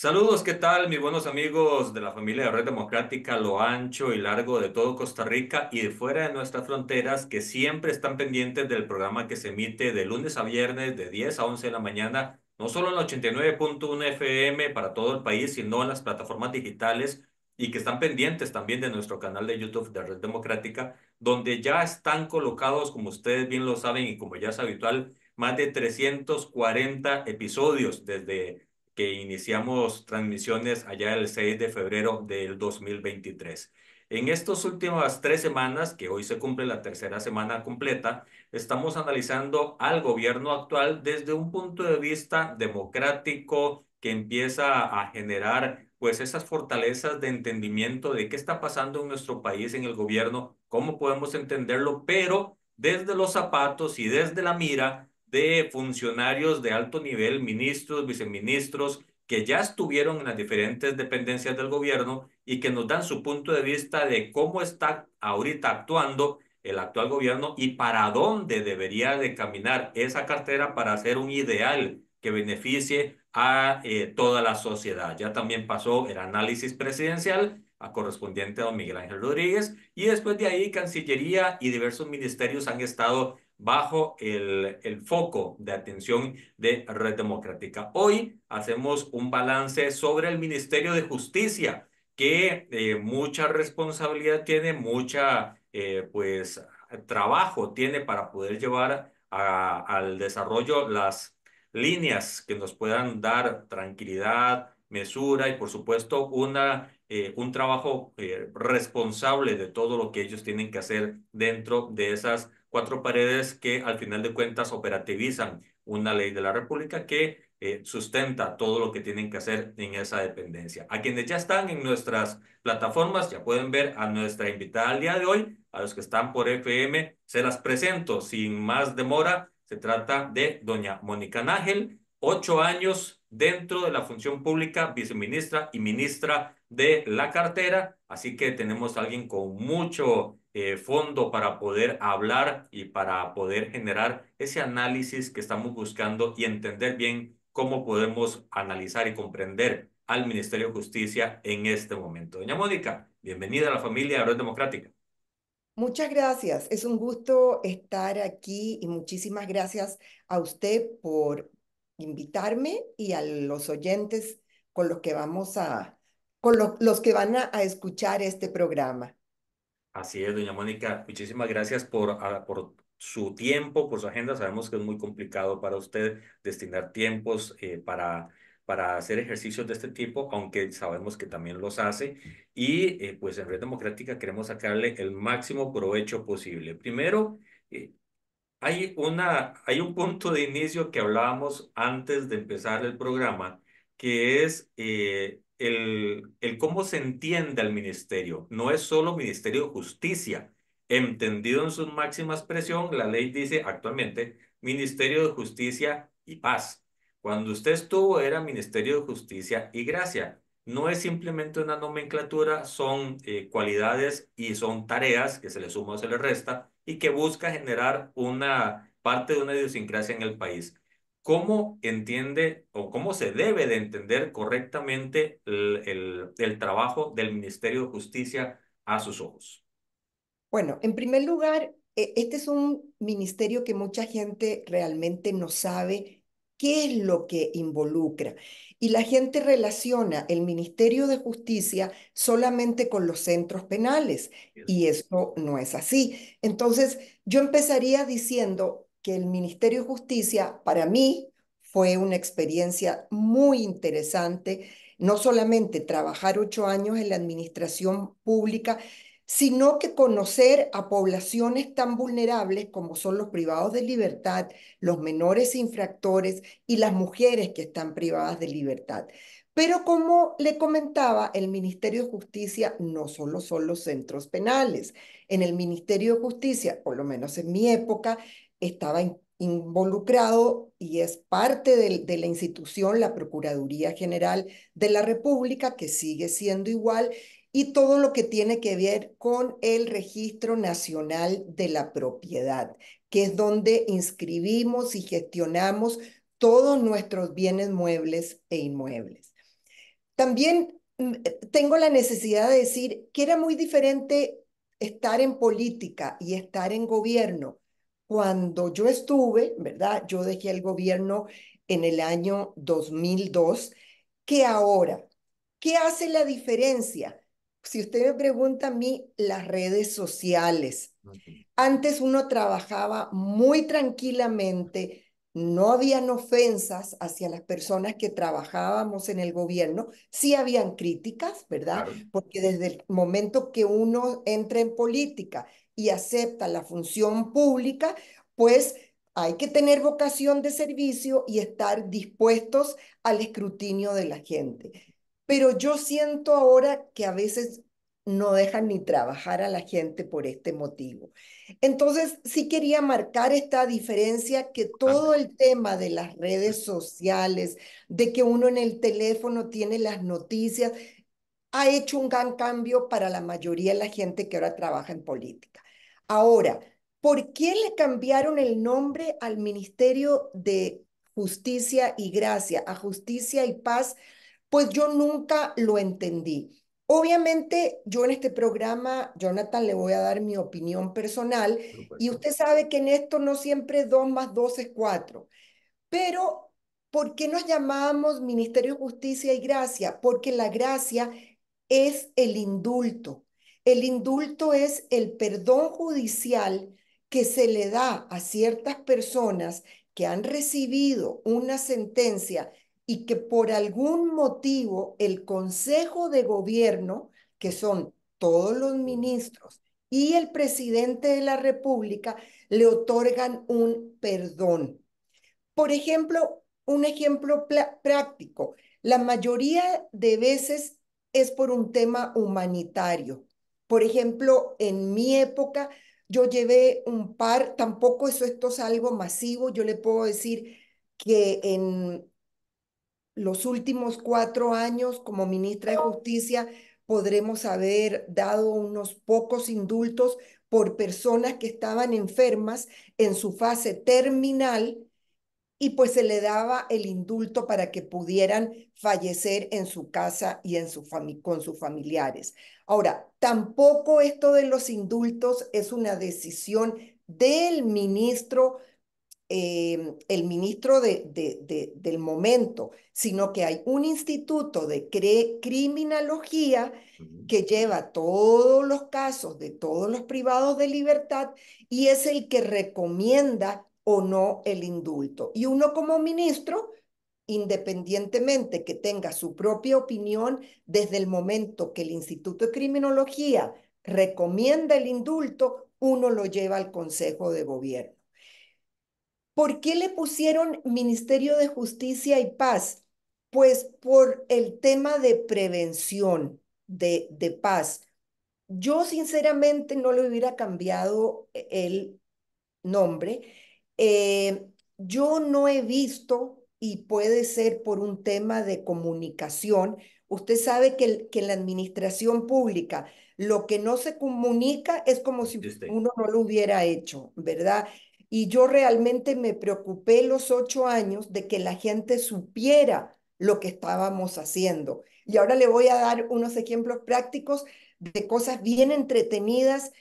Saludos, ¿qué tal, mis buenos amigos de la familia de Red Democrática, lo ancho y largo de todo Costa Rica y de fuera de nuestras fronteras, que siempre están pendientes del programa que se emite de lunes a viernes de 10 a 11 de la mañana, no solo en 89.1 FM para todo el país, sino en las plataformas digitales y que están pendientes también de nuestro canal de YouTube de Red Democrática, donde ya están colocados, como ustedes bien lo saben y como ya es habitual, más de 340 episodios desde que iniciamos transmisiones allá el 6 de febrero del 2023. En estas últimas tres semanas, que hoy se cumple la tercera semana completa, estamos analizando al gobierno actual desde un punto de vista democrático que empieza a generar pues esas fortalezas de entendimiento de qué está pasando en nuestro país, en el gobierno, cómo podemos entenderlo, pero desde los zapatos y desde la mira de funcionarios de alto nivel, ministros, viceministros, que ya estuvieron en las diferentes dependencias del gobierno y que nos dan su punto de vista de cómo está ahorita actuando el actual gobierno y para dónde debería de caminar esa cartera para hacer un ideal que beneficie a eh, toda la sociedad. Ya también pasó el análisis presidencial a correspondiente a don Miguel Ángel Rodríguez y después de ahí Cancillería y diversos ministerios han estado bajo el, el, foco de atención de Red Democrática. Hoy hacemos un balance sobre el Ministerio de Justicia, que eh, mucha responsabilidad tiene, mucha, eh, pues, trabajo tiene para poder llevar a, al desarrollo las líneas que nos puedan dar tranquilidad, mesura y, por supuesto, una eh, un trabajo responsable de todo lo que ellos tienen que hacer dentro de esas cuatro paredes que al final de cuentas operativizan una ley de la República que eh, sustenta todo lo que tienen que hacer en esa dependencia. A quienes ya están en nuestras plataformas, ya pueden ver a nuestra invitada al día de hoy, a los que están por FM, se las presento sin más demora. Se trata de doña Mónica Nágel, ocho años dentro de la función pública, viceministra y ministra de la cartera. Así que tenemos a alguien con mucho eh, fondo para poder hablar y para poder generar ese análisis que estamos buscando y entender bien cómo podemos analizar y comprender al Ministerio de Justicia en este momento. Doña Mónica, bienvenida a la familia de Red Democrática. Muchas gracias. Es un gusto estar aquí y muchísimas gracias a usted por invitarme y a los oyentes con los que vamos a, los que van a escuchar este programa. Así es, doña Mónica. Muchísimas gracias por, ah, por su tiempo, por su agenda. Sabemos que es muy complicado para usted destinar tiempos eh, para, para hacer ejercicios de este tipo, aunque sabemos que también los hace. Y eh, pues en Red Democrática queremos sacarle el máximo provecho posible. Primero, eh, hay, una, hay un punto de inicio que hablábamos antes de empezar el programa, que es el, el cómo se entiende al ministerio. No es solo Ministerio de Justicia. Entendido en su máxima expresión, la ley dice actualmente Ministerio de Justicia y Paz. Cuando usted estuvo era Ministerio de Justicia y Gracia. No es simplemente una nomenclatura, son eh, cualidades y son tareas que se le suma o se le resta y que busca generar una parte de una idiosincrasia en el país cómo entiende o cómo se debe de entender correctamente el, trabajo del Ministerio de Justicia a sus ojos? Bueno, en primer lugar, e, este es un ministerio que mucha gente realmente no sabe qué es lo que involucra. Y la gente relaciona el Ministerio de Justicia solamente con los centros penales, y eso no es así. Entonces, yo empezaría diciendo, el Ministerio de Justicia, para mí, fue una experiencia muy interesante, no solamente trabajar ocho años en la administración pública, sino que conocer a poblaciones tan vulnerables como son los privados de libertad, los menores infractores y las mujeres que están privadas de libertad. Pero como le comentaba, el Ministerio de Justicia no solo son los centros penales. En el Ministerio de Justicia, por lo menos en mi época, estaba involucrado y es parte de la institución, la Procuraduría General de la República, que sigue siendo igual, y todo lo que tiene que ver con el Registro Nacional de la Propiedad, que es donde inscribimos y gestionamos todos nuestros bienes muebles e inmuebles. También mm, tengo la necesidad de decir que era muy diferente estar en política y estar en gobierno, cuando yo estuve, ¿verdad? Yo dejé el gobierno en el año 2002. ¿Qué ahora? ¿Qué hace la diferencia? Si usted me pregunta a mí, las redes sociales. Antes uno trabajaba muy tranquilamente, no habían ofensas hacia las personas que trabajábamos en el gobierno, sí habían críticas, ¿verdad? Porque desde el momento que uno entra en política y acepta la función pública, pues hay que tener vocación de servicio y estar dispuestos al escrutinio de la gente. Pero yo siento ahora que a veces no dejan ni trabajar a la gente por este motivo. Entonces, sí quería marcar esta diferencia que todo el tema de las redes sociales, de que uno en el teléfono tiene las noticias, ha hecho un gran cambio para la mayoría de la gente que ahora trabaja en política. Ahora, ¿por qué le cambiaron el nombre al Ministerio de Justicia y Gracia, a Justicia y Paz? Pues yo nunca lo entendí. Obviamente, yo en este programa, Jonathan, le voy a dar mi opinión personal y usted sabe que en esto no siempre dos más dos es cuatro. pero ¿por qué nos llamamos Ministerio de Justicia y Gracia? Porque la gracia es el indulto. El indulto es el perdón judicial que se le da a ciertas personas que han recibido una sentencia y que por algún motivo el Consejo de Gobierno, que son todos los ministros y el presidente de la República, le otorgan un perdón. Por ejemplo, un ejemplo práctico, la mayoría de veces es por un tema humanitario por ejemplo, en mi época yo llevé un par, tampoco eso esto es algo masivo, yo le puedo decir que en los últimos cuatro años como ministra de Justicia podremos haber dado unos pocos indultos por personas que estaban enfermas en su fase terminal y pues se le daba el indulto para que pudieran fallecer en su casa y en su con sus familiares. Ahora, Tampoco esto de los indultos es una decisión del ministro, eh, el ministro del momento, sino que hay un instituto de criminología que lleva todos los casos de todos los privados de libertad y es el que recomienda o no el indulto. Y uno como ministro independientemente que tenga su propia opinión desde el momento que el Instituto de Criminología recomienda el indulto, uno lo lleva al Consejo de Gobierno. ¿Por qué le pusieron Ministerio de Justicia y Paz? Pues por el tema de prevención de, paz. Yo sinceramente no le hubiera cambiado el nombre. Eh, yo no he visto y puede ser por un tema de comunicación. Usted sabe que, en la administración pública, lo que no se comunica es como si uno no lo hubiera hecho, ¿verdad? Y yo realmente me preocupé los ocho años de que la gente supiera lo que estábamos haciendo. Y ahora le voy a dar unos ejemplos prácticos de cosas bien entretenidas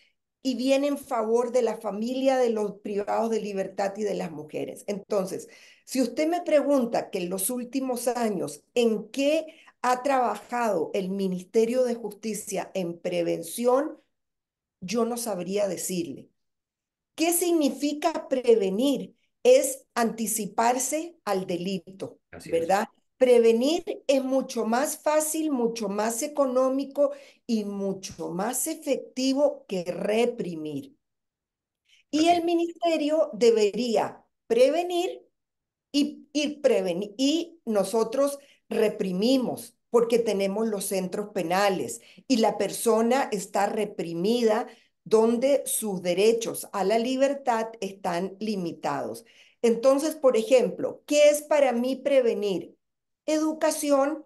y viene en favor de la familia, de los privados de libertad y de las mujeres. Entonces, si usted me pregunta que en los últimos años, ¿en qué ha trabajado el Ministerio de Justicia en prevención? Yo no sabría decirle. ¿Qué significa prevenir? Es anticiparse al delito, ¿verdad? Prevenir es mucho más fácil, mucho más económico y mucho más efectivo que reprimir. Y el ministerio debería prevenir y, y nosotros reprimimos porque tenemos los centros penales y la persona está reprimida donde sus derechos a la libertad están limitados. Entonces, por ejemplo, ¿qué es para mí prevenir? educación,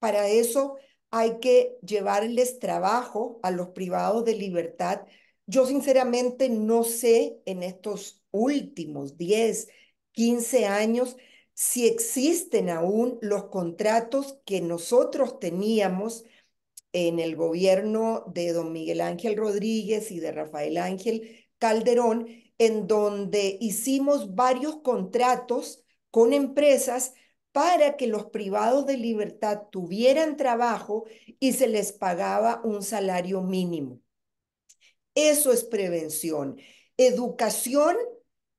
para eso hay que llevarles trabajo a los privados de libertad. Yo sinceramente no sé en estos últimos 10, 15 años si existen aún los contratos que nosotros teníamos en el gobierno de don Miguel Ángel Rodríguez y de Rafael Ángel Calderón, en donde hicimos varios contratos con empresas para que los privados de libertad tuvieran trabajo y se les pagaba un salario mínimo. Eso es prevención. Educación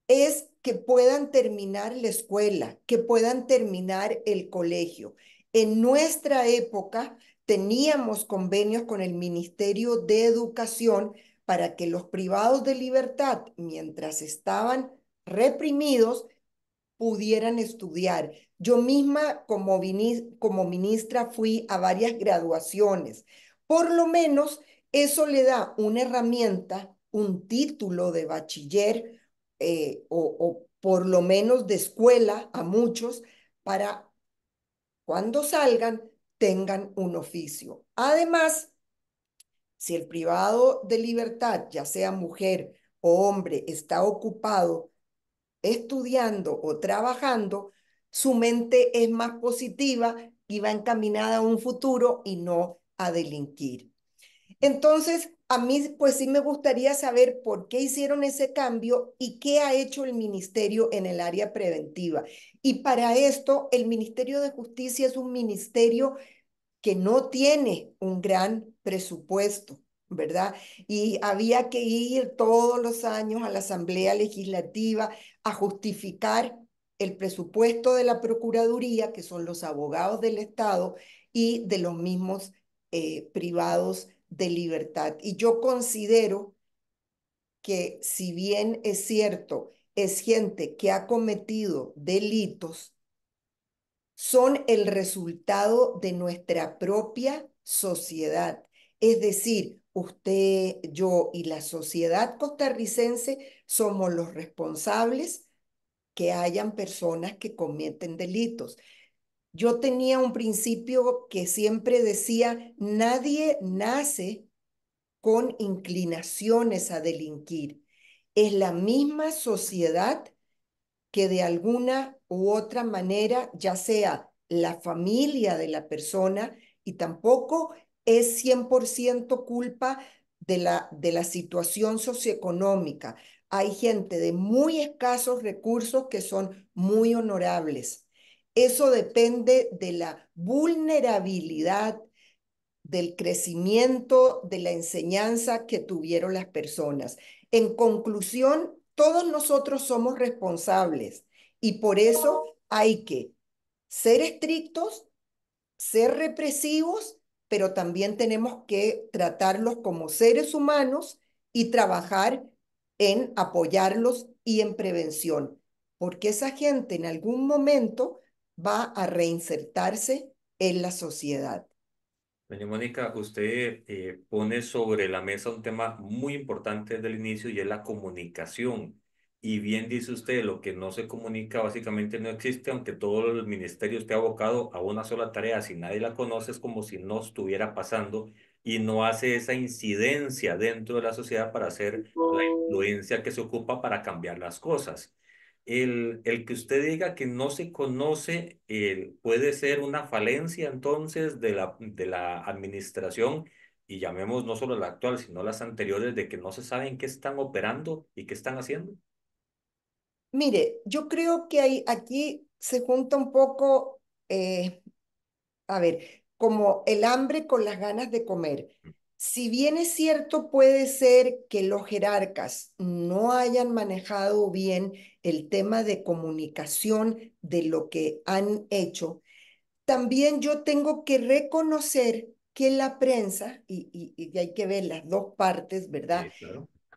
es que puedan terminar la escuela, que puedan terminar el colegio. En nuestra época teníamos convenios con el Ministerio de Educación para que los privados de libertad, mientras estaban reprimidos, pudieran estudiar, yo misma como, como ministra fui a varias graduaciones. Por lo menos eso le da una herramienta, un título de bachiller eh, o por lo menos de escuela a muchos para cuando salgan tengan un oficio. Además, si el privado de libertad, ya sea mujer o hombre, está ocupado estudiando o trabajando, su mente es más positiva y va encaminada a un futuro y no a delinquir. Entonces, a mí pues sí me gustaría saber por qué hicieron ese cambio y qué ha hecho el ministerio en el área preventiva. Y para esto, el Ministerio de Justicia es un ministerio que no tiene un gran presupuesto, ¿verdad? Y había que ir todos los años a la Asamblea Legislativa a justificar el presupuesto de la Procuraduría, que son los abogados del Estado, y de los mismos eh, privados de libertad. Y yo considero que si bien es cierto, es gente que ha cometido delitos, son el resultado de nuestra propia sociedad. Es decir, usted, yo y la sociedad costarricense somos los responsables que hayan personas que cometen delitos. Yo tenía un principio que siempre decía, nadie nace con inclinaciones a delinquir. Es la misma sociedad que de alguna u otra manera, ya sea la familia de la persona, y tampoco es 100% culpa de la, de la situación socioeconómica hay gente de muy escasos recursos que son muy honorables. Eso depende de la vulnerabilidad, del crecimiento, de la enseñanza que tuvieron las personas. En conclusión, todos nosotros somos responsables y por eso hay que ser estrictos, ser represivos, pero también tenemos que tratarlos como seres humanos y trabajar en apoyarlos y en prevención, porque esa gente en algún momento va a reinsertarse en la sociedad. Doña Mónica, usted eh, pone sobre la mesa un tema muy importante desde el inicio y es la comunicación. Y bien dice usted, lo que no se comunica básicamente no existe, aunque todo el ministerio esté abocado a una sola tarea, si nadie la conoce es como si no estuviera pasando y no hace esa incidencia dentro de la sociedad para hacer la influencia que se ocupa para cambiar las cosas. El, el que usted diga que no se conoce eh, puede ser una falencia entonces de la, de la administración y llamemos no solo la actual, sino las anteriores, de que no se saben qué están operando y qué están haciendo? Mire, yo creo que hay, aquí se junta un poco, eh, a ver, como el hambre con las ganas de comer. Si bien es cierto, puede ser que los jerarcas no hayan manejado bien el tema de comunicación de lo que han hecho, también yo tengo que reconocer que la prensa, y, hay que ver las dos partes, ¿verdad?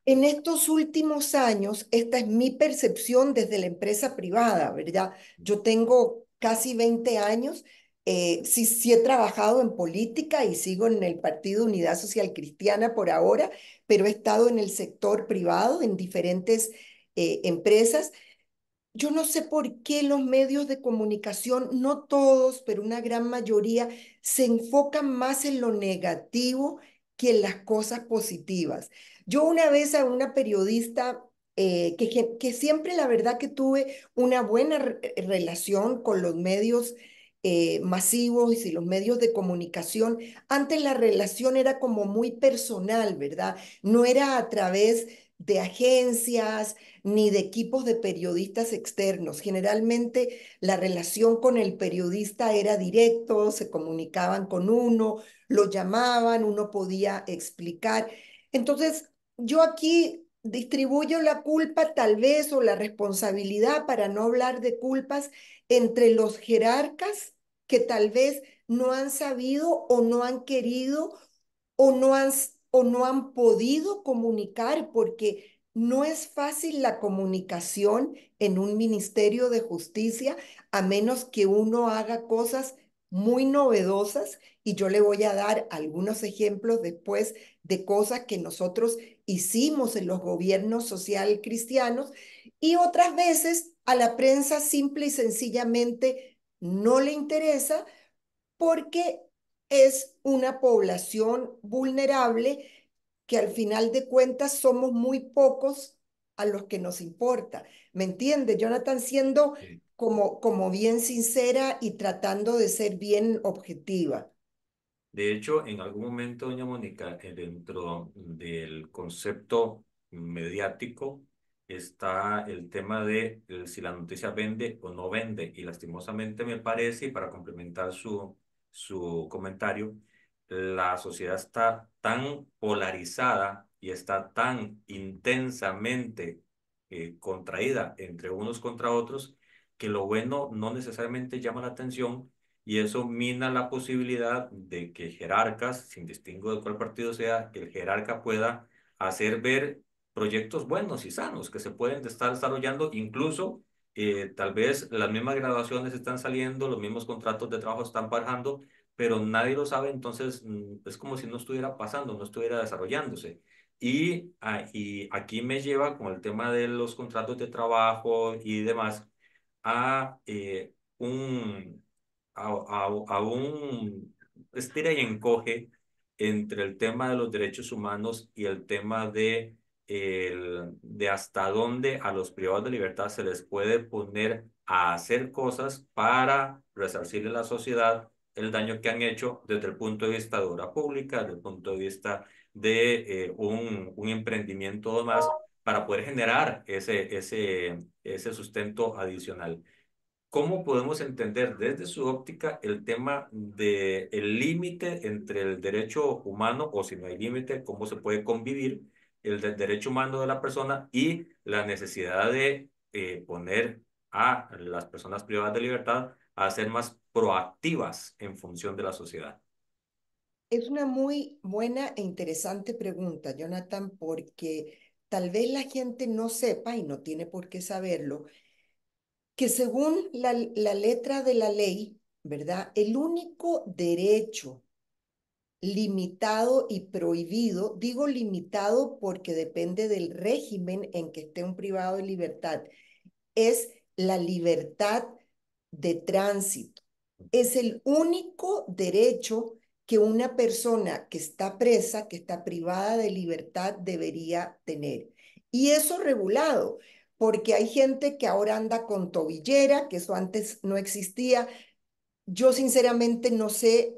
En estos últimos años, esta es mi percepción desde la empresa privada, ¿verdad? Yo tengo casi 20 años eh, sí, he trabajado en política y sigo en el Partido Unidad Social Cristiana por ahora, pero he estado en el sector privado, en diferentes eh, empresas. Yo no sé por qué los medios de comunicación, no todos, pero una gran mayoría, se enfocan más en lo negativo que en las cosas positivas. Yo una vez a una periodista eh, que, siempre la verdad que tuve una buena relación con los medios eh, masivos y si los medios de comunicación, antes la relación era como muy personal, ¿verdad? No era a través de agencias ni de equipos de periodistas externos. Generalmente la relación con el periodista era directo, se comunicaban con uno, lo llamaban, uno podía explicar. Entonces, yo aquí distribuyo la culpa tal vez o la responsabilidad, para no hablar de culpas, entre los jerarcas que tal vez no han sabido o no han querido o no han, o no han podido comunicar porque no es fácil la comunicación en un ministerio de justicia a menos que uno haga cosas muy novedosas y yo le voy a dar algunos ejemplos después de cosas que nosotros hicimos en los gobiernos social cristianos y otras veces a la prensa simple y sencillamente no le interesa porque es una población vulnerable que al final de cuentas somos muy pocos a los que nos importa. ¿Me entiende, Jonathan? Siendo como, como bien sincera y tratando de ser bien objetiva. De hecho, en algún momento, doña Mónica, eh, dentro del concepto mediático está el tema de eh, si la noticia vende o no vende. Y lastimosamente me parece, para complementar su, su comentario, la sociedad está tan polarizada y está tan intensamente eh, contraída entre unos contra otros que lo bueno no necesariamente llama la atención y eso mina la posibilidad de que jerarcas, sin distingo de cuál partido sea, que el jerarca pueda hacer ver proyectos buenos y sanos que se pueden estar desarrollando, incluso eh, tal vez las mismas graduaciones están saliendo, los mismos contratos de trabajo están bajando, pero nadie lo sabe, entonces mm, es como si no estuviera pasando, no estuviera desarrollándose. Y, ah, y aquí me lleva con el tema de los contratos de trabajo y demás a, eh, un, a, a un estira y encoge entre el tema de los derechos humanos y el tema de el, de hasta dónde a los privados de libertad se les puede poner a hacer cosas para resarcirle a la sociedad el daño que han hecho desde el punto de vista de obra pública, desde el punto de vista de eh, un, un, emprendimiento más para poder generar ese, ese, ese sustento adicional. ¿Cómo podemos entender desde su óptica el tema del el límite entre el derecho humano o si no hay límite, cómo se puede convivir el derecho humano de la persona y la necesidad de eh, poner a las personas privadas de libertad a ser más proactivas en función de la sociedad. Es una muy buena e interesante pregunta, Jonathan, porque tal vez la gente no sepa y no tiene por qué saberlo, que según la, la letra de la ley, ¿verdad? El único derecho limitado y prohibido. Digo limitado porque depende del régimen en que esté un privado de libertad. Es la libertad de tránsito. Es el único derecho que una persona que está presa, que está privada de libertad, debería tener. Y eso regulado, porque hay gente que ahora anda con tobillera, que eso antes no existía. Yo sinceramente no sé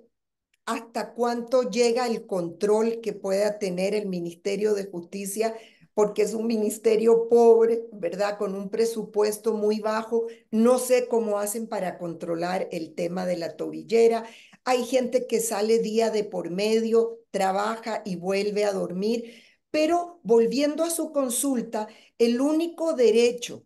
hasta cuánto llega el control que pueda tener el Ministerio de Justicia, porque es un ministerio pobre, ¿verdad? Con un presupuesto muy bajo. No sé cómo hacen para controlar el tema de la tobillera. Hay gente que sale día de por medio, trabaja y vuelve a dormir. Pero volviendo a su consulta, el único derecho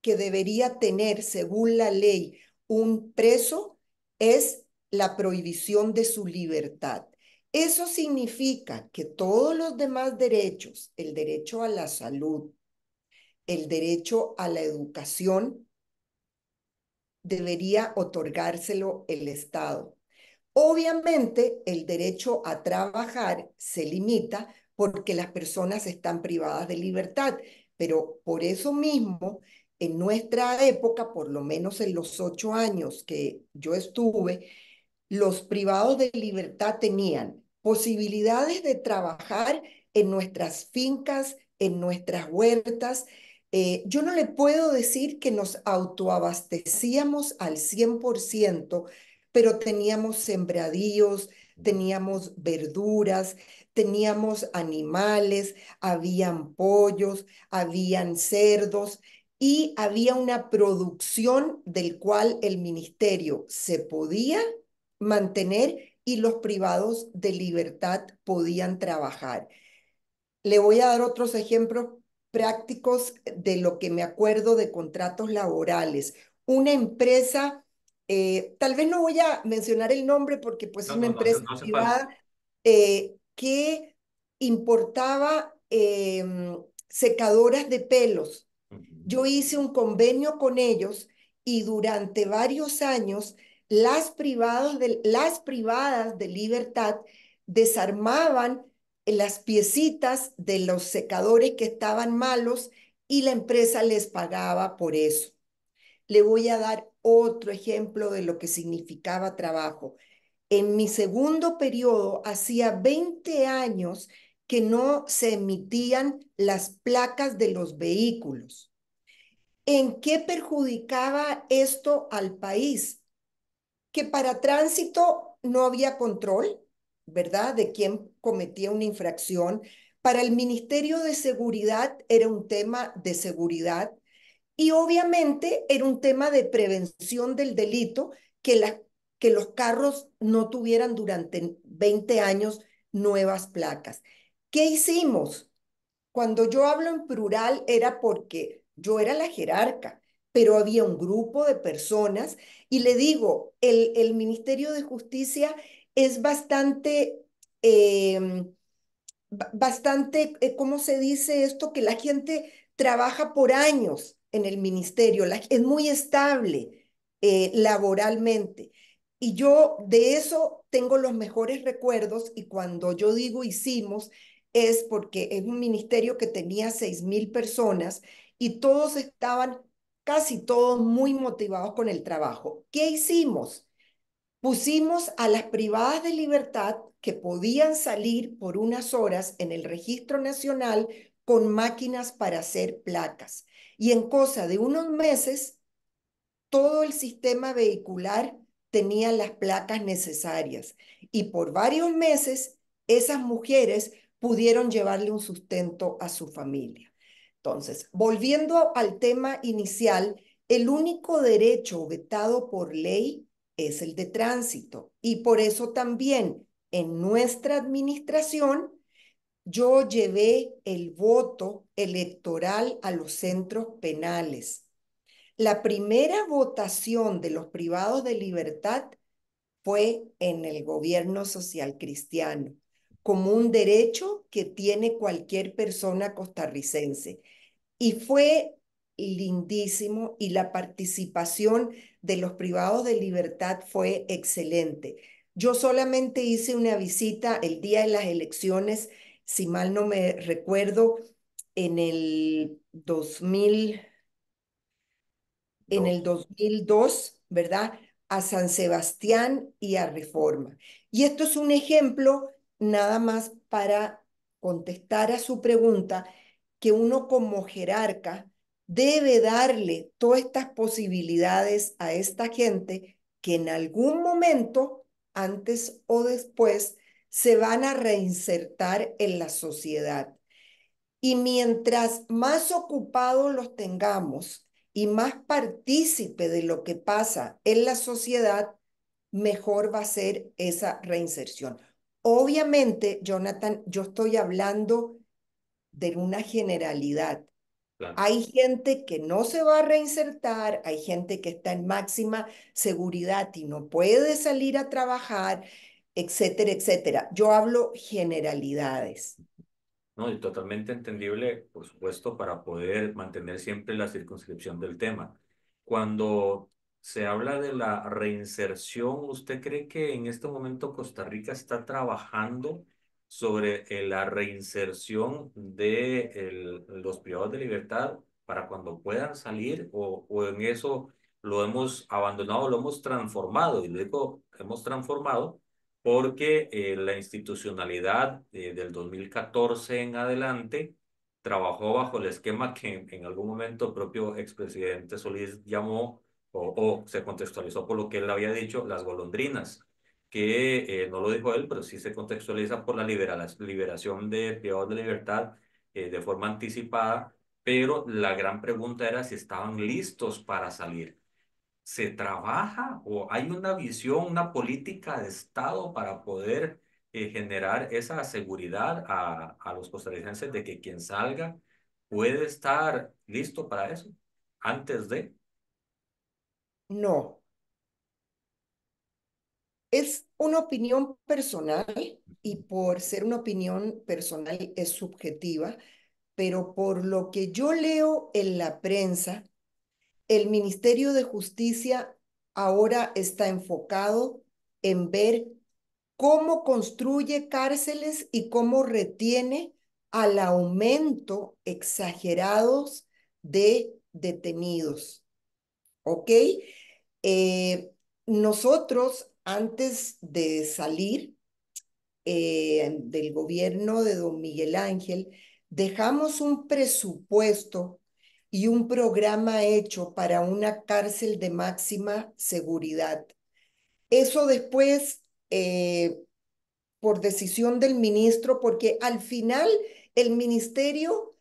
que debería tener, según la ley, un preso es la prohibición de su libertad. Eso significa que todos los demás derechos, el derecho a la salud, el derecho a la educación, debería otorgárselo el Estado. Obviamente, el derecho a trabajar se limita porque las personas están privadas de libertad, pero por eso mismo, en nuestra época, por lo menos en los ocho años que yo estuve, los privados de libertad tenían posibilidades de trabajar en nuestras fincas, en nuestras huertas. Eh, yo no le puedo decir que nos autoabastecíamos al 100%, pero teníamos sembradíos, teníamos verduras, teníamos animales, habían pollos, habían cerdos y había una producción del cual el ministerio se podía mantener y los privados de libertad podían trabajar. Le voy a dar otros ejemplos prácticos de lo que me acuerdo de contratos laborales. Una empresa, eh, tal vez no voy a mencionar el nombre porque pues es una empresa privada eh, que importaba em, secadoras de pelos. Yo hice un convenio con ellos y durante varios años las, privadas de, libertad desarmaban las piecitas de los secadores que estaban malos y la empresa les pagaba por eso. Le voy a dar otro ejemplo de lo que significaba trabajo. En mi segundo periodo, hacía 20 años que no se emitían las placas de los vehículos. ¿En qué perjudicaba esto al país? que para tránsito no había control, ¿verdad?, de quién cometía una infracción. Para el Ministerio de Seguridad era un tema de seguridad y obviamente era un tema de prevención del delito que, que los carros no tuvieran durante 20 años nuevas placas. ¿Qué hicimos? Cuando yo hablo en plural era porque yo era la jerarca pero había un grupo de personas y le digo, el, Ministerio de Justicia es bastante... Em, bastante, eh, ¿cómo se dice esto? Que la gente trabaja por años en el ministerio, es muy estable eh, laboralmente. Y yo de eso tengo los mejores recuerdos y cuando yo digo hicimos es porque es un ministerio que tenía seis mil personas y todos estaban casi todos muy motivados con el trabajo. ¿Qué hicimos? Pusimos a las privadas de libertad que podían salir por unas horas en el registro nacional con máquinas para hacer placas. Y en cosa de unos meses, todo el sistema vehicular tenía las placas necesarias. Y por varios meses, esas mujeres pudieron llevarle un sustento a su familia. Entonces, volviendo al tema inicial, el único derecho vetado por ley es el de tránsito y por eso también en nuestra administración yo llevé el voto electoral a los centros penales. La primera votación de los privados de libertad fue en el gobierno social cristiano, como un derecho que tiene cualquier persona costarricense y fue lindísimo y la participación de los privados de libertad fue excelente. Yo solamente hice una visita el día de las elecciones, si mal no me recuerdo, en el 2000, en el 2002, ¿verdad? A San Sebastián y a Reforma. Y esto es un ejemplo nada más para contestar a su pregunta que uno como jerarca debe darle todas estas posibilidades a esta gente que en algún momento, antes o después, se van a reinsertar en la sociedad. Y mientras más ocupados los tengamos y más partícipe de lo que pasa en la sociedad, mejor va a ser esa reinserción. Obviamente, Jonathan, yo estoy hablando de una generalidad. Hay gente que no se va a reinsertar, hay gente que está en máxima seguridad y no puede salir a trabajar, etcétera, etcétera. Yo hablo generalidades. No, y totalmente entendible, por supuesto, para poder mantener siempre la circunscripción del tema. Cuando se habla de la reinserción, ¿usted cree que en este momento Costa Rica está trabajando sobre eh, la reinserción de los privados de libertad para cuando puedan salir o, en eso lo hemos abandonado, lo hemos transformado, y lo hemos transformado porque eh, la institucionalidad eh, del 2014 en adelante trabajó bajo el esquema que en algún momento el propio expresidente Solís llamó o, o se contextualizó por lo que él había dicho, las golondrinas que eh, no lo dijo él, pero sí se contextualiza por la liberación de privados de libertad eh, de forma anticipada, pero la gran pregunta era si estaban listos para salir. ¿Se trabaja o hay una visión, una política de Estado para poder eh, generar esa seguridad a, a los costarricenses de que quien salga puede estar listo para eso antes de? No, es una opinión personal y por ser una opinión personal es subjetiva, pero por lo que yo leo en la prensa, el Ministerio de Justicia ahora está enfocado en ver cómo construye cárceles y cómo retiene al aumento exagerados de detenidos. ¿Ok? Eh, nosotros antes de salir eh, del gobierno de don Miguel Ángel, dejamos un presupuesto y un programa hecho para una cárcel de máxima seguridad. Eso después, eh, por decisión del ministro, porque al final el ministerio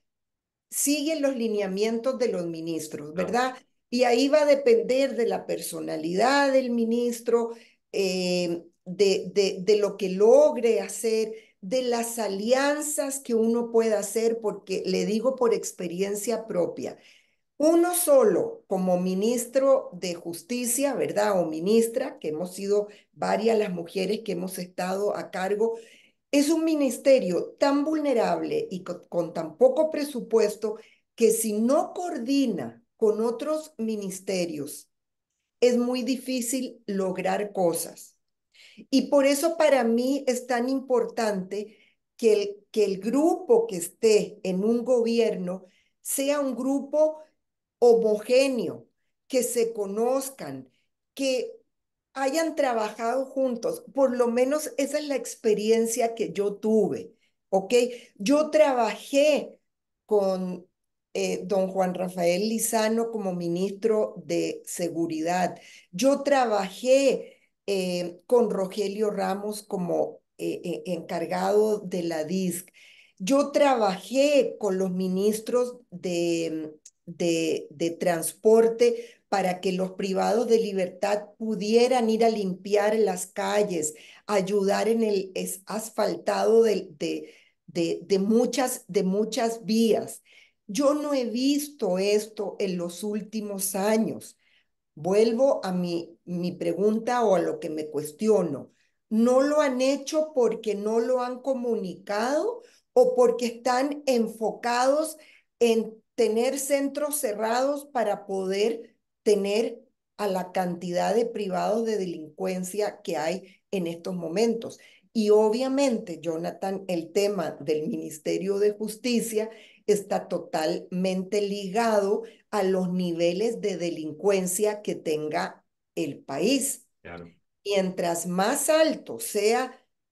sigue los lineamientos de los ministros, ¿verdad? Y ahí va a depender de la personalidad del ministro, eh, de, lo que logre hacer, de las alianzas que uno pueda hacer, porque le digo por experiencia propia, uno solo como ministro de justicia, ¿verdad? O ministra, que hemos sido varias las mujeres que hemos estado a cargo, es un ministerio tan vulnerable y con tan poco presupuesto que si no coordina con otros ministerios es muy difícil lograr cosas. Y por eso para mí es tan importante que el, que el grupo que esté en un gobierno sea un grupo homogéneo, que se conozcan, que hayan trabajado juntos. Por lo menos esa es la experiencia que yo tuve, ¿ok? Yo trabajé con eh, don Juan Rafael Lizano como ministro de Seguridad. Yo trabajé eh, con Rogelio Ramos como eh, encargado de la DISC. Yo trabajé con los ministros de, de, transporte para que los privados de libertad pudieran ir a limpiar las calles, ayudar en el asfaltado de, de muchas, de muchas vías. Yo no he visto esto en los últimos años. Vuelvo a mi, mi pregunta o a lo que me cuestiono. ¿No lo han hecho porque no lo han comunicado o porque están enfocados en tener centros cerrados para poder tener a la cantidad de privados de delincuencia que hay en estos momentos? Y obviamente, Jonathan, el tema del Ministerio de Justicia está totalmente ligado a los niveles de delincuencia que tenga el país. Mientras más altos sean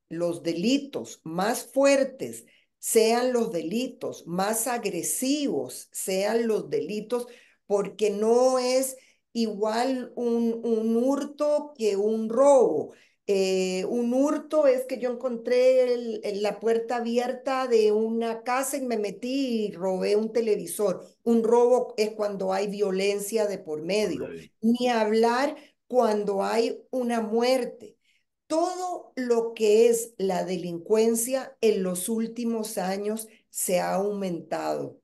los delitos, más fuertes sean los delitos, más agresivos sean los delitos, porque no es igual un hurto que un robo. Eh, un hurto es que yo encontré la puerta abierta de una casa y me metí y robé un televisor. Un robo es cuando hay violencia de por medio. Ni hablar cuando hay una muerte. Todo lo que es la delincuencia en los últimos años se ha aumentado.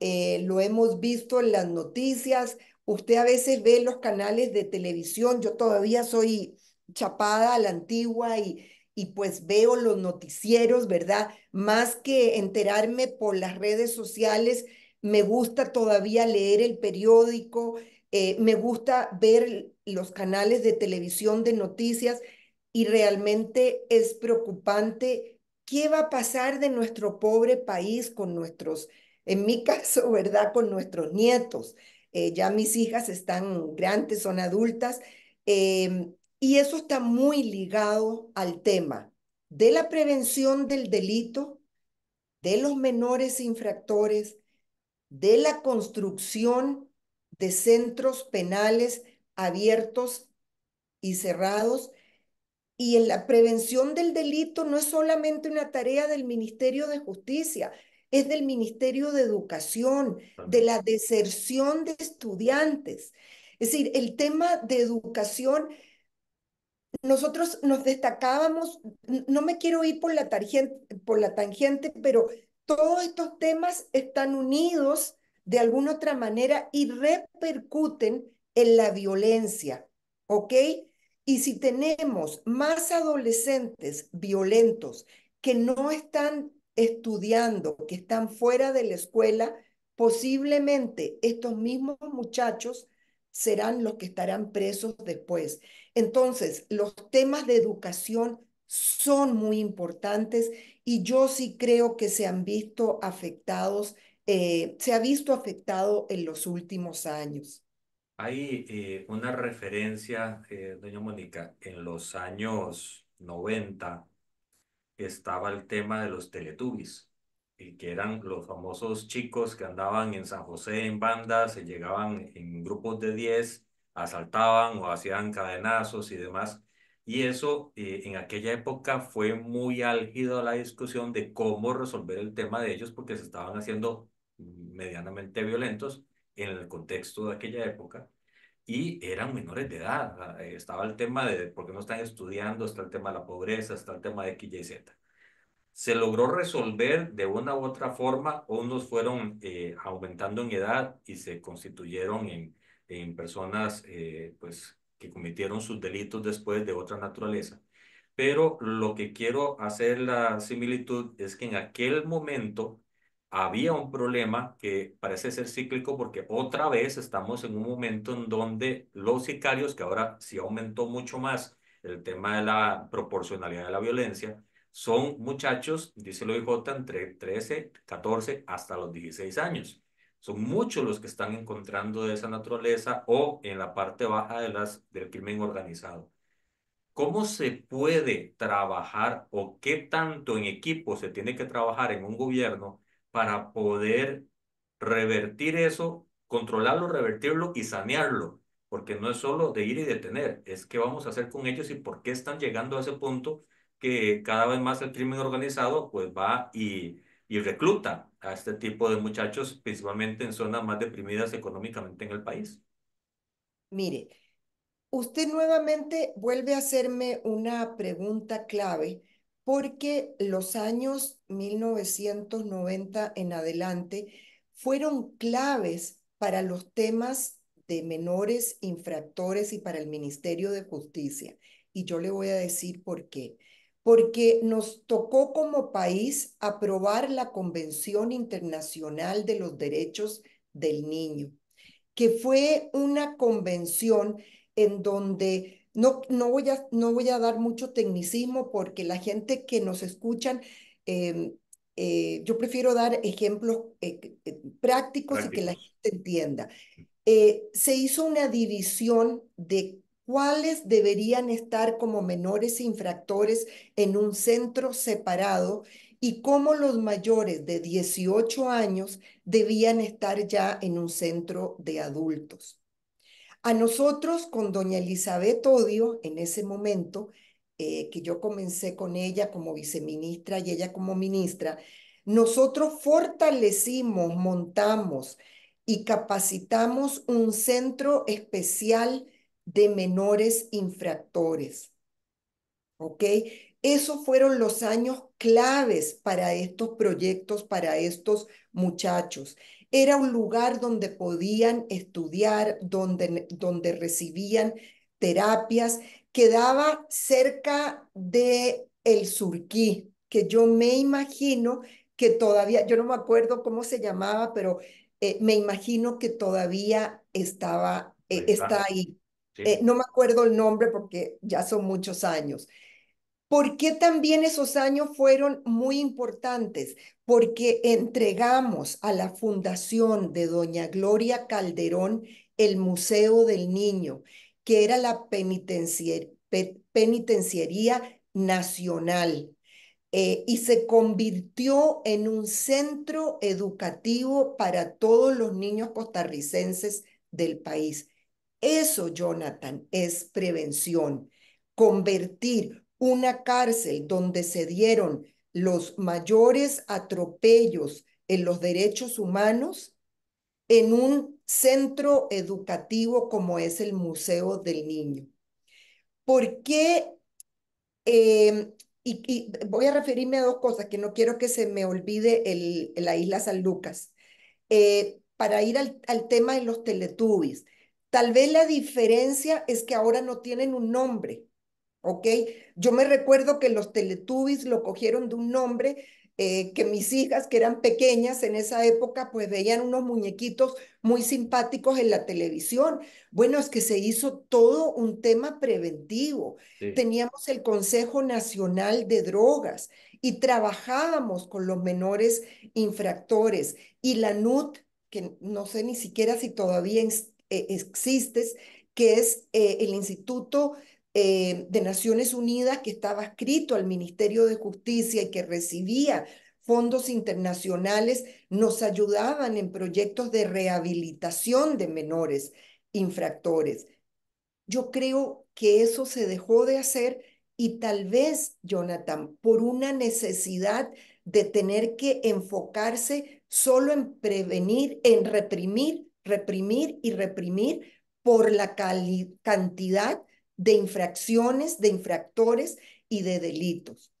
Eh, lo hemos visto en las noticias. Usted a veces ve los canales de televisión. Yo todavía soy chapada a la antigua y, y pues veo los noticieros, ¿verdad? Más que enterarme por las redes sociales, me gusta todavía leer el periódico, eh, me gusta ver los canales de televisión de noticias y realmente es preocupante qué va a pasar de nuestro pobre país con nuestros, en mi caso, ¿verdad? Con nuestros nietos. Eh, ya mis hijas están grandes, son adultas. Em, y eso está muy ligado al tema de la prevención del delito, de los menores infractores, de la construcción de centros penales abiertos y cerrados. Y en la prevención del delito no es solamente una tarea del Ministerio de Justicia, es del Ministerio de Educación, de la deserción de estudiantes. Es decir, el tema de educación nosotros nos destacábamos, no me quiero ir por la, por la tangente, pero todos estos temas están unidos de alguna otra manera y repercuten en la violencia, ¿ok? Y si tenemos más adolescentes violentos que no están estudiando, que están fuera de la escuela, posiblemente estos mismos muchachos serán los que estarán presos después. Entonces, los temas de educación son muy importantes y yo sí creo que se han visto afectados, eh, se ha visto afectado en los últimos años. Hay eh, una referencia, eh, doña Mónica, en los años 90 estaba el tema de los teletubbies. Eh, que eran los famosos chicos que andaban en San José en bandas, se llegaban en grupos de 10, asaltaban o hacían cadenazos y demás. Y eso eh, en aquella época fue muy álgido la discusión de cómo resolver el tema de ellos porque se estaban haciendo medianamente violentos en el contexto de aquella época y eran menores de edad. Estaba el tema de por qué no están estudiando, está el tema de la pobreza, está el tema de X, Y, Z se logró resolver de una u otra forma, unos fueron eh, aumentando en edad y se constituyeron en, personas eh, pues, que cometieron sus delitos después de otra naturaleza. Pero lo que quiero hacer la similitud es que en aquel momento había un problema que parece ser cíclico porque otra vez estamos en un momento en donde los sicarios, que ahora sí aumentó mucho más el tema de la proporcionalidad de la violencia, son muchachos, dice lo OIJ, entre 13, 14 hasta los 16 años. Son muchos los que están encontrando de esa naturaleza o en la parte baja de las, del crimen organizado. ¿Cómo se puede trabajar o qué tanto en equipo se tiene que trabajar en un gobierno para poder revertir eso, controlarlo, revertirlo y sanearlo? Porque no es solo de ir y detener, es qué vamos a hacer con ellos y por qué están llegando a ese punto que cada vez más el crimen organizado pues va y, y recluta a este tipo de muchachos, principalmente en zonas más deprimidas económicamente en el país. Mire, usted nuevamente vuelve a hacerme una pregunta clave porque los años 1990 en adelante fueron claves para los temas de menores infractores y para el Ministerio de Justicia. Y yo le voy a decir por qué porque nos tocó como país aprobar la Convención Internacional de los Derechos del Niño, que fue una convención en donde no, no, voy, a, no voy a dar mucho tecnicismo porque la gente que nos escuchan, em, eh, yo prefiero dar ejemplos eh, eh, prácticos y que la gente entienda. se hizo una división de cuáles deberían estar como menores infractores en un centro separado y cómo los mayores de 18 años debían estar ya en un centro de adultos. A nosotros, con doña Elizabeth Odio, en ese momento, eh, que yo comencé con ella como viceministra y ella como ministra, nosotros fortalecimos, montamos y capacitamos un centro especial de menores infractores. ¿Ok? Esos fueron los años claves para estos proyectos, para estos muchachos. Era un lugar donde podían estudiar, donde, donde recibían terapias. Quedaba cerca de el Surquí, que yo me imagino que todavía, yo no me acuerdo cómo se llamaba, pero eh, me imagino que todavía estaba, eh, está ahí. Eh, no me acuerdo el nombre porque ya son muchos años. ¿Por qué también esos años fueron muy importantes? Porque entregamos a la fundación de doña Gloria Calderón el Museo del Niño, que era la penitenciaría nacional. Eh, y se convirtió en un centro educativo para todos los niños costarricenses del país. Eso, Jonathan, es prevención. Convertir una cárcel donde se dieron los mayores atropellos en los derechos humanos en un centro educativo como es el Museo del Niño. ¿Por qué? Em, y, voy a referirme a dos cosas que no quiero que se me olvide la isla San Lucas. Eh, para ir al, al tema de los teletubbies, Tal vez la diferencia es que ahora no tienen un nombre, ¿ok? Yo me recuerdo que los Teletubbies lo cogieron de un nombre eh, que mis hijas, que eran pequeñas en esa época, pues veían unos muñequitos muy simpáticos en la televisión. Bueno, es que se hizo todo un tema preventivo. Teníamos el Consejo Nacional de Drogas y trabajábamos con los menores infractores y la NUT que no sé ni siquiera si todavía eh, que es eh, el Instituto eh, de Naciones Unidas que estaba escrito al Ministerio de Justicia y que recibía fondos internacionales, nos ayudaban en proyectos de rehabilitación de menores infractores. Yo creo que eso se dejó de hacer y tal vez, Jonathan, por una necesidad de tener que enfocarse solo en prevenir, en reprimir reprimir y reprimir por la cantidad de infracciones, de infractores y de delitos.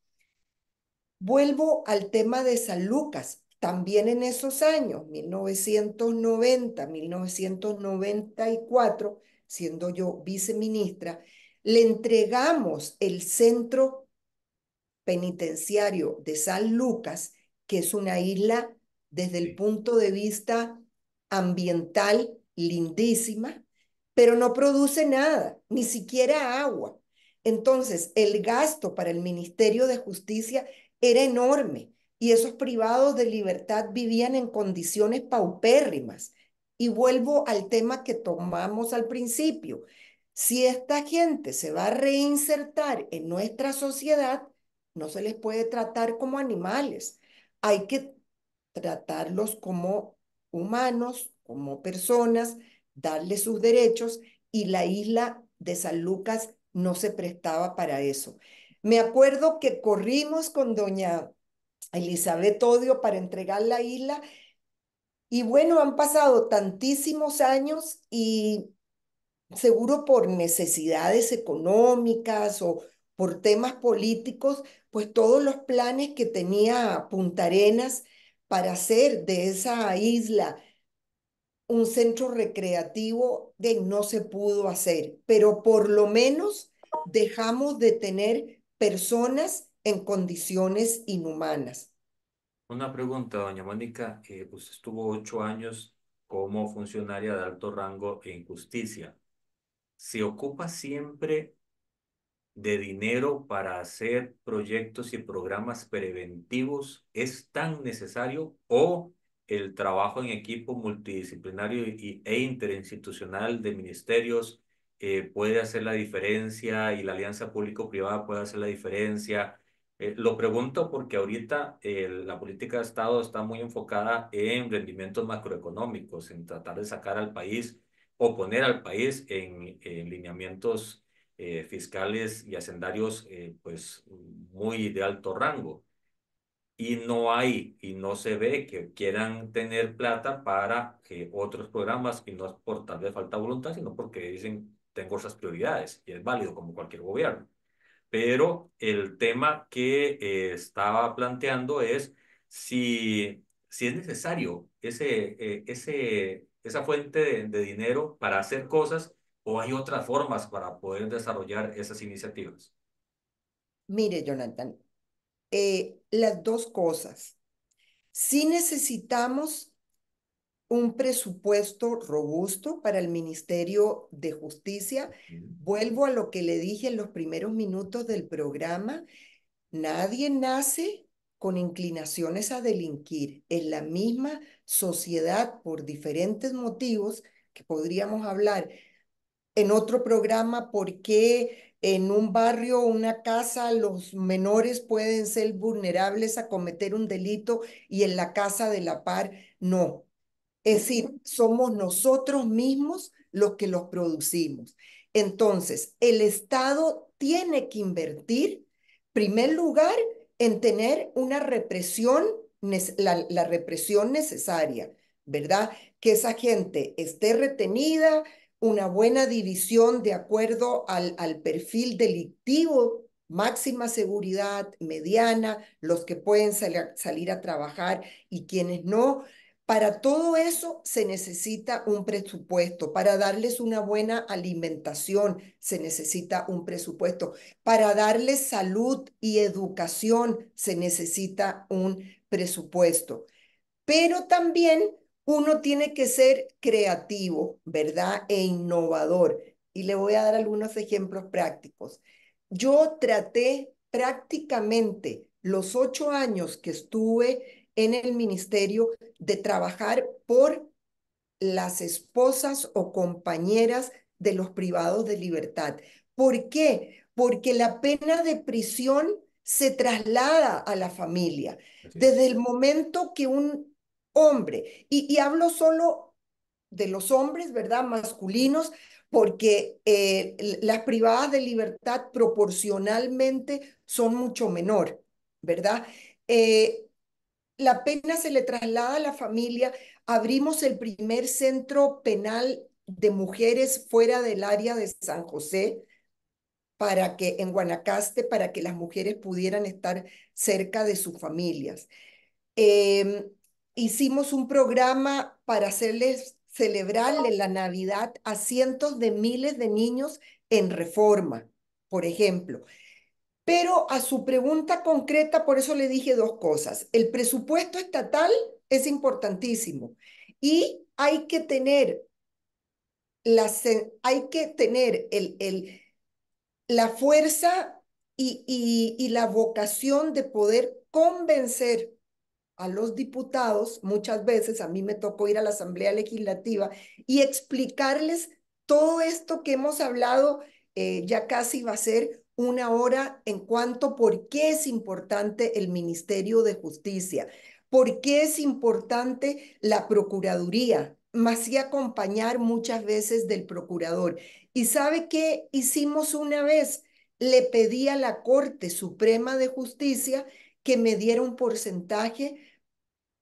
Vuelvo al tema de San Lucas. También en esos años, 1990, 1994, siendo yo viceministra, le entregamos el centro penitenciario de San Lucas, que es una isla desde el punto de vista ambiental lindísima, pero no produce nada, ni siquiera agua. Entonces, el gasto para el Ministerio de Justicia era enorme y esos privados de libertad vivían en condiciones paupérrimas. Y vuelvo al tema que tomamos al principio. Si esta gente se va a reinsertar en nuestra sociedad, no se les puede tratar como animales. Hay que tratarlos como humanos, como personas, darle sus derechos y la isla de San Lucas no se prestaba para eso. Me acuerdo que corrimos con doña Elizabeth Odio para entregar la isla y bueno, han pasado tantísimos años y seguro por necesidades económicas o por temas políticos, pues todos los planes que tenía Punta Arenas para hacer de esa isla un centro recreativo, que no se pudo hacer, pero por lo menos dejamos de tener personas en condiciones inhumanas. Una pregunta, doña Mónica. Eh, usted estuvo ocho años como funcionaria de alto rango en justicia. ¿Se ocupa siempre de dinero para hacer proyectos y programas preventivos es tan necesario o el trabajo en equipo multidisciplinario e interinstitucional de ministerios eh, puede hacer la diferencia y la alianza público-privada puede hacer la diferencia. Eh, lo pregunto porque ahorita eh, la política de Estado está muy enfocada en rendimientos macroeconómicos, en tratar de sacar al país o poner al país en lineamientos eh, fiscales y hacendarios eh, pues muy de alto rango. Y no hay y no se ve que quieran tener plata para otros programas y no es por tal falta de voluntad, sino porque dicen tengo esas prioridades y es válido como cualquier gobierno. Pero el tema que eh, estaba planteando es si, si es necesario ese, ese, esa fuente de dinero para hacer cosas o hay otras formas para poder desarrollar esas iniciativas? Mire, Jonathan, eh, las dos cosas. Si necesitamos un presupuesto robusto para el Ministerio de Justicia. Vuelvo a lo que le dije en los primeros minutos del programa. Nadie nace con inclinaciones a delinquir. En la misma sociedad por diferentes motivos que podríamos hablar en otro programa por qué en un barrio o una casa los menores pueden ser vulnerables a cometer un delito y en la casa de la par no. Es decir, somos nosotros mismos los que los producimos. Entonces, el Estado tiene que invertir, primer lugar, en tener una represión, la, la represión necesaria, ¿verdad? Que esa gente esté retenida, una buena división de acuerdo al, perfil delictivo máxima seguridad, mediana, los que pueden salir a trabajar y quienes no. Para todo eso se necesita un presupuesto, para darles una buena alimentación se necesita un presupuesto, para darles salud y educación se necesita un presupuesto. Pero también uno tiene que ser creativo, ¿verdad? E innovador. Y le voy a dar algunos ejemplos prácticos. Yo traté prácticamente los ocho años que estuve en el ministerio de trabajar por las esposas o compañeras de los privados de libertad. ¿Por qué? Porque la pena de prisión se traslada a la familia. Desde el momento que un hombre. Y, hablo solo de los hombres, ¿verdad? Masculinos, porque eh, las privadas de libertad proporcionalmente son mucho menor, ¿verdad? Eh, la pena se le traslada a la familia. Abrimos el primer centro penal de mujeres fuera del área de San José para que en Guanacaste para que las mujeres pudieran estar cerca de sus familias. Eh, hicimos un programa para hacerles celebrarle la Navidad a cientos de miles de niños en reforma, por ejemplo. Pero a su pregunta concreta, por eso le dije dos cosas. El presupuesto estatal es importantísimo y hay que tener, la, hay que tener el, la fuerza y, y la vocación de poder convencer a los diputados, muchas veces a mí me tocó ir a la Asamblea Legislativa y explicarles todo esto que hemos hablado, eh, ya casi va a ser una hora en cuanto por qué es importante el Ministerio de Justicia, por qué es importante la Procuraduría, más si acompañar muchas veces del procurador. ¿Y sabe qué hicimos una vez? Le pedí a la Corte Suprema de Justicia que me diera un porcentaje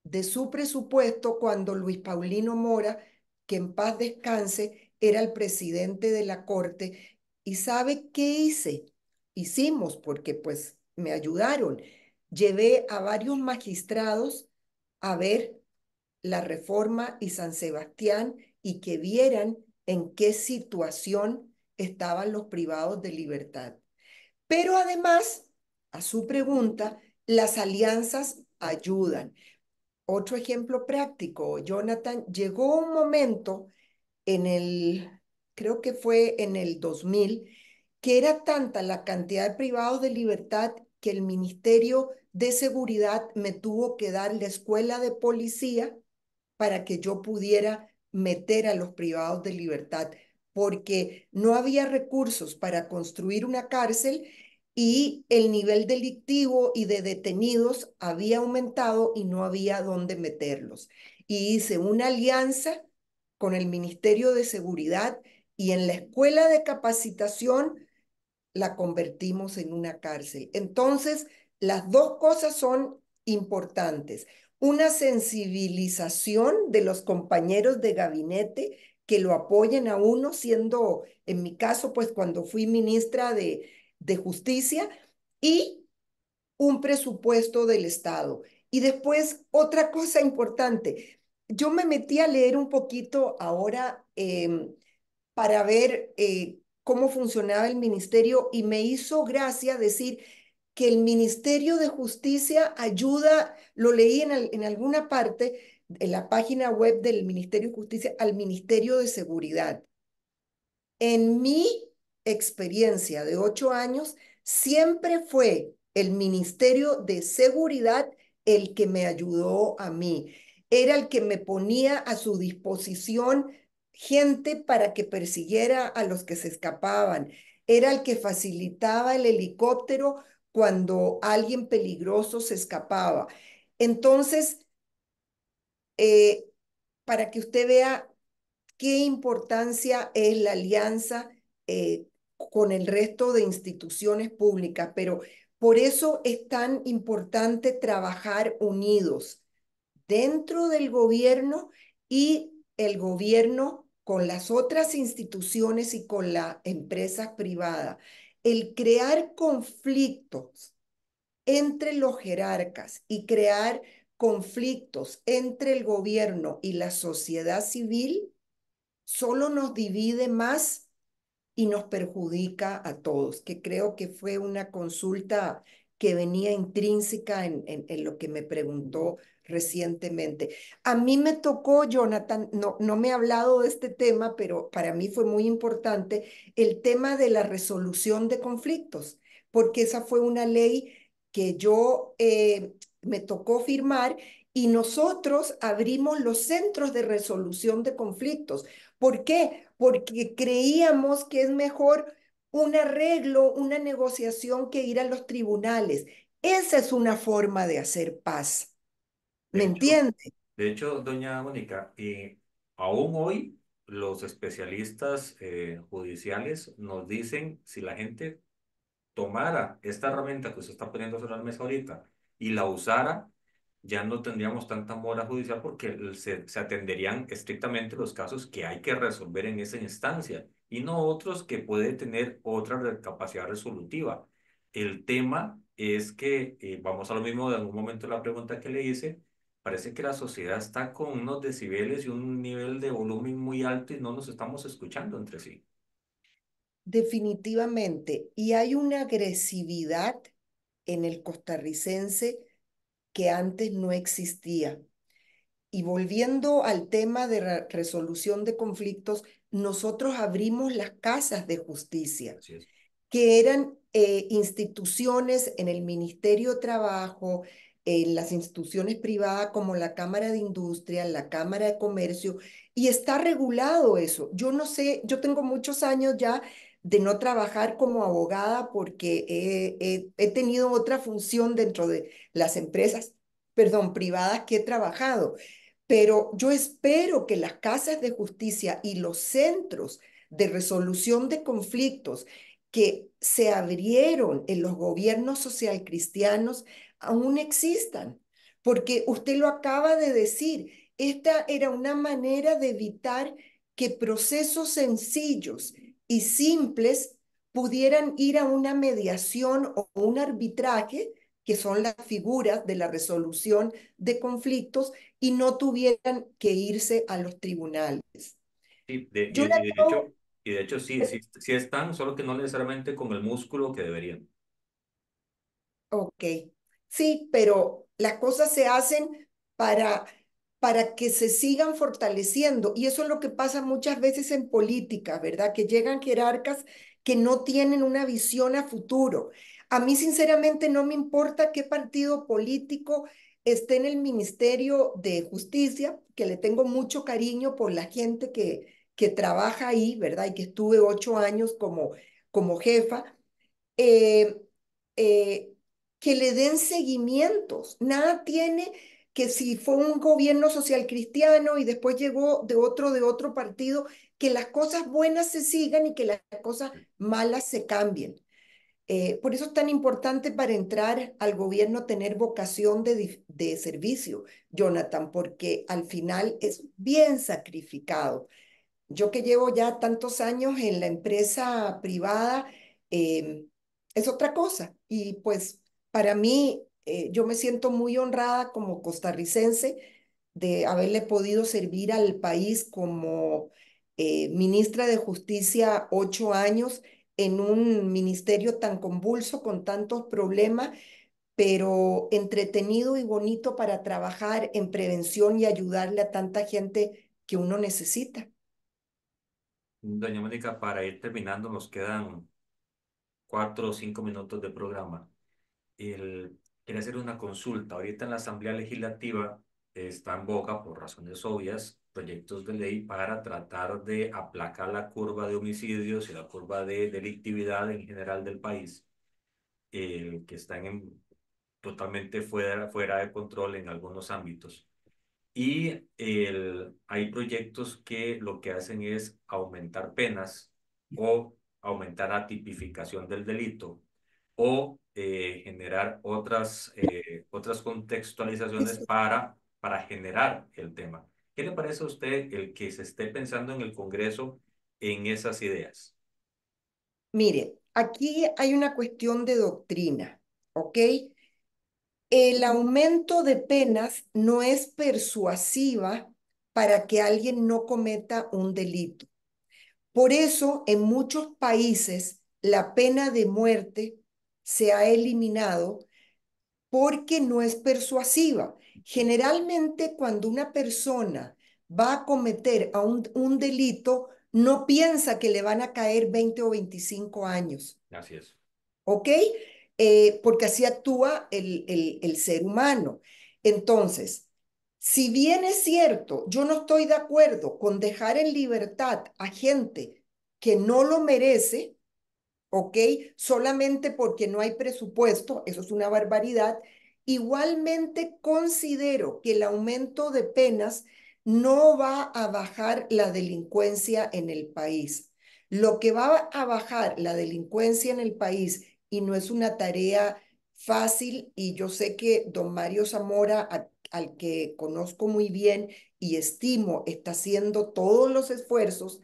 de su presupuesto cuando Luis Paulino Mora, que en paz descanse, era el presidente de la Corte. ¿Y sabe qué hice? Hicimos, porque pues me ayudaron. Llevé a varios magistrados a ver la reforma y San Sebastián y que vieran en qué situación estaban los privados de libertad. Pero además, a su pregunta, las alianzas ayudan, otro ejemplo práctico, Jonathan, llegó un momento en el, creo que fue en el 2000, que era tanta la cantidad de privados de libertad que el Ministerio de Seguridad me tuvo que dar la escuela de policía para que yo pudiera meter a los privados de libertad, porque no había recursos para construir una cárcel y el nivel delictivo y de detenidos había aumentado y no había dónde meterlos. Y hice una alianza con el Ministerio de Seguridad y en la escuela de capacitación la convertimos en una cárcel. Entonces, las dos cosas son importantes. Una sensibilización de los compañeros de gabinete que lo apoyen a uno, siendo, en mi caso, pues cuando fui ministra de, de justicia y un presupuesto del Estado. Y después, otra cosa importante, yo me metí a leer un poquito ahora em, para ver eh, cómo funcionaba el ministerio y me hizo gracia decir que el Ministerio de Justicia ayuda, lo leí en, en alguna parte, en la página web del Ministerio de Justicia, al Ministerio de Seguridad. En mi experiencia de ocho años, siempre fue el Ministerio de Seguridad el que me ayudó a mí. Era el que me ponía a su disposición gente para que persiguiera a los que se escapaban. Era el que facilitaba el helicóptero cuando alguien peligroso se escapaba. Entonces, eh, para que usted vea qué importancia es la alianza eh, con el resto de instituciones públicas, pero por eso es tan importante trabajar unidos dentro del gobierno y el gobierno con las otras instituciones y con las empresas privadas. El crear conflictos entre los jerarcas y crear conflictos entre el gobierno y la sociedad civil solo nos divide más y nos perjudica a todos, que creo que fue una consulta que venía intrínseca en, en, lo que me preguntó recientemente. A mí me tocó, Jonathan, no, no me he hablado de este tema, pero para mí fue muy importante el tema de la resolución de conflictos, porque esa fue una ley que yo eh, me tocó firmar y nosotros abrimos los centros de resolución de conflictos. ¿Por qué? porque creíamos que es mejor un arreglo, una negociación que ir a los tribunales. Esa es una forma de hacer paz. ¿Me entiende? De hecho, doña Mónica, eh, aún hoy los especialistas eh, judiciales nos dicen si la gente tomara esta herramienta que usted está poniendo sobre la mesa ahorita y la usara, ya no tendríamos tanta mora judicial porque se, atenderían estrictamente los casos que hay que resolver en esa instancia y no otros que puede tener otra capacidad resolutiva. El tema es que, eh, vamos a lo mismo de algún momento la pregunta que le hice, parece que la sociedad está con unos decibeles y un nivel de volumen muy alto y no nos estamos escuchando entre sí. Definitivamente. Y hay una agresividad en el costarricense que antes no existía. Y volviendo al tema de resolución de conflictos, nosotros abrimos las casas de justicia, que eran eh, instituciones en el Ministerio de Trabajo, en las instituciones privadas como la Cámara de Industria, la Cámara de Comercio, y está regulado eso. Yo no sé, yo tengo muchos años ya de no trabajar como abogada porque he, tenido otra función dentro de las empresas, perdón, privadas que he trabajado. Pero yo espero que las casas de justicia y los centros de resolución de conflictos que se abrieron en los gobiernos socialcristianos aún existan, porque usted lo acaba de decir, esta era una manera de evitar que procesos sencillos, y simples pudieran ir a una mediación o un arbitraje, que son las figuras de la resolución de conflictos, y no tuvieran que irse a los tribunales. y, de hecho, sí, sí, sí están, solo que no necesariamente con el músculo que deberían. Ok, sí, pero las cosas se hacen para para que se sigan fortaleciendo. Y eso es lo que pasa muchas veces en política, ¿verdad? Que llegan jerarcas que no tienen una visión a futuro. A mí sinceramente no me importa qué partido político esté en el Ministerio de Justicia, que le tengo mucho cariño por la gente que, que trabaja ahí, ¿verdad? Y que estuve ocho años como, como jefa. Eh, eh, que le den seguimientos. Nada tiene que si fue un gobierno social cristiano y después llegó de otro, de otro partido, que las cosas buenas se sigan y que las cosas malas se cambien. Eh, por eso es tan importante para entrar al gobierno tener vocación de, de servicio, Jonathan, porque al final es bien sacrificado. Yo que llevo ya tantos años en la empresa privada, eh, es otra cosa. Y pues para mí eh, yo me siento muy honrada como costarricense de haberle podido servir al país como eh, ministra de Justicia ocho años en un ministerio tan convulso, con tantos problemas, pero entretenido y bonito para trabajar en prevención y ayudarle a tanta gente que uno necesita. Doña Mónica, para ir terminando, nos quedan cuatro o cinco minutos de programa. El, quería hacer una consulta. Ahorita en la Asamblea Legislativa está en boca, por razones obvias, proyectos de ley para tratar de aplacar la curva de homicidios y la curva de delictividad en general del país, eh, que están totalmente fuera, fuera de control en algunos ámbitos. Y hay proyectos que lo que hacen es aumentar penas o aumentar la tipificación del delito o eh, generar otras, eh, otras contextualizaciones para, para generar el tema. ¿Qué le parece a usted el que se esté pensando en el Congreso en esas ideas? Mire, aquí hay una cuestión de doctrina, ¿ok? El aumento de penas no es persuasiva para que alguien no cometa un delito. Por eso, en muchos países, la pena de muerte se ha eliminado porque no es persuasiva. Generalmente cuando una persona va a cometer a un, delito, no piensa que le van a caer 20 o 25 años. Así es. ¿Ok? Eh, porque así actúa el, el ser humano. Entonces, si bien es cierto, yo no estoy de acuerdo con dejar en libertad a gente que no lo merece, ¿ok? Solamente porque no hay presupuesto, eso es una barbaridad. Igualmente considero que el aumento de penas no va a bajar la delincuencia en el país. Lo que va a bajar la delincuencia en el país, y no es una tarea fácil, y yo sé que don Mario Zamora, al que conozco muy bien y estimo, está haciendo todos los esfuerzos,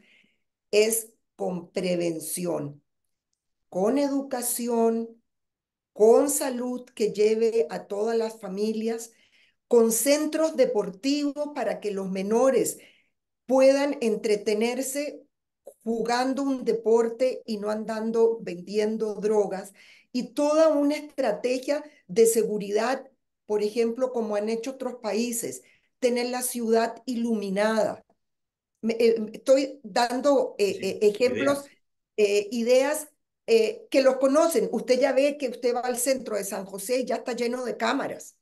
es con prevención con educación, con salud que lleve a todas las familias, con centros deportivos para que los menores puedan entretenerse jugando un deporte y no andando vendiendo drogas y toda una estrategia de seguridad, por ejemplo, como han hecho otros países, tener la ciudad iluminada. Eh, estoy dando eh, eh, ejemplos, ideas eh, que los conocen. Usted ya ve que usted va al centro de San José ya está lleno de cámaras.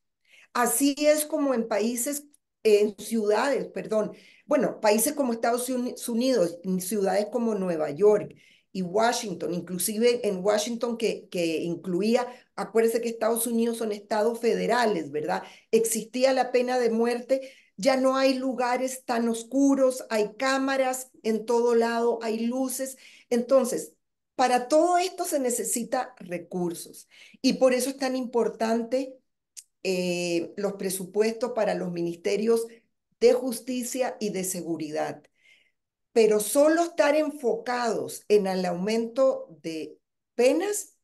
Así es como en países, en ciudades, perdón, bueno, países como Estados Unidos, en ciudades como Nueva York y Washington, inclusive en Washington que, que incluía, acuérdense que Estados Unidos son estados federales, ¿verdad? Existía la pena de muerte, ya no hay lugares tan oscuros, hay cámaras en todo lado, hay luces. Entonces, para todo esto se necesita recursos y por eso es tan importante eh, los presupuestos para los ministerios de justicia y de seguridad. Pero solo estar enfocados en el aumento de penas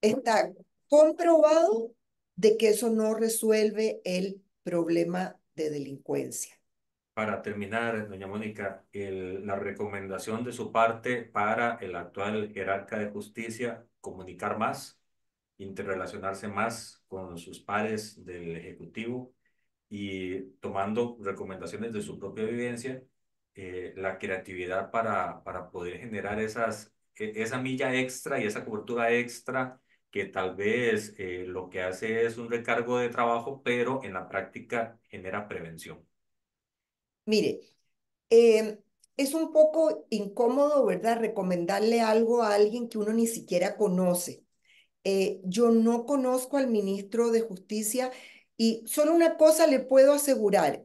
está comprobado de que eso no resuelve el problema de delincuencia para terminar, doña Mónica, la recomendación de su parte para el actual jerarca de justicia, comunicar más, interrelacionarse más con sus pares del Ejecutivo y tomando recomendaciones de su propia vivencia, eh, la creatividad para, para poder generar esas, e, esa milla extra y esa cobertura extra que tal vez eh, lo que hace es un recargo de trabajo, pero en la práctica genera prevención. Mire, eh, es un poco incómodo, ¿verdad? Recomendarle algo a alguien que uno ni siquiera conoce. Eh, yo no conozco al ministro de Justicia y solo una cosa le puedo asegurar,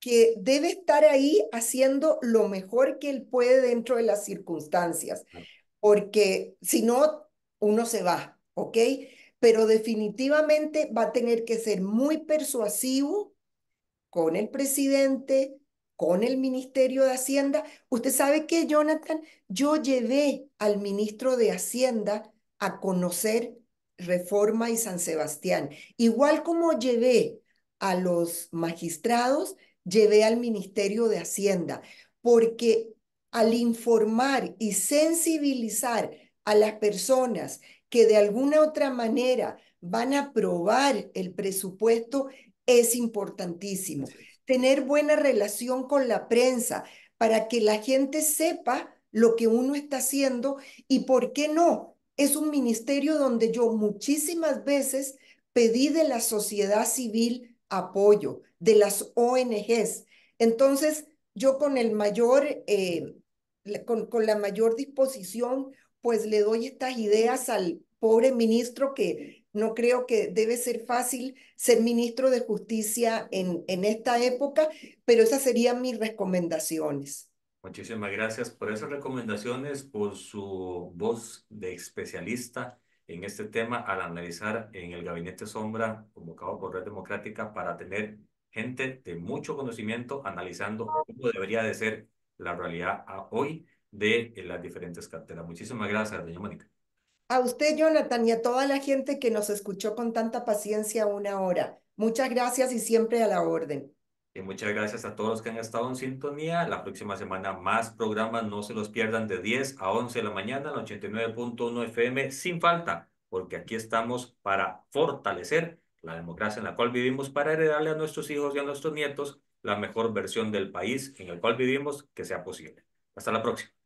que debe estar ahí haciendo lo mejor que él puede dentro de las circunstancias, porque si no, uno se va, ¿ok? Pero definitivamente va a tener que ser muy persuasivo con el presidente, con el Ministerio de Hacienda. Usted sabe que, Jonathan, yo llevé al ministro de Hacienda a conocer Reforma y San Sebastián. Igual como llevé a los magistrados, llevé al Ministerio de Hacienda, porque al informar y sensibilizar a las personas que de alguna otra manera van a aprobar el presupuesto, es importantísimo tener buena relación con la prensa para que la gente sepa lo que uno está haciendo y por qué no. Es un ministerio donde yo muchísimas veces pedí de la sociedad civil apoyo, de las ONGs. Entonces, yo con el mayor, eh, con, con la mayor disposición, pues le doy estas ideas al pobre ministro que no creo que debe ser fácil ser ministro de justicia en, en esta época, pero esas serían mis recomendaciones. Muchísimas gracias por esas recomendaciones, por su voz de especialista en este tema al analizar en el Gabinete Sombra convocado por Red Democrática para tener gente de mucho conocimiento analizando cómo debería de ser la realidad hoy de las diferentes carteras. Muchísimas gracias, doña Mónica a usted, Jonathan, y a toda la gente que nos escuchó con tanta paciencia una hora. Muchas gracias y siempre a la orden. Y muchas gracias a todos los que han estado en sintonía. La próxima semana más programas, no se los pierdan de 10 a 11 de la mañana en 89.1 FM sin falta, porque aquí estamos para fortalecer la democracia en la cual vivimos, para heredarle a nuestros hijos y a nuestros nietos la mejor versión del país en el cual vivimos que sea posible. Hasta la próxima.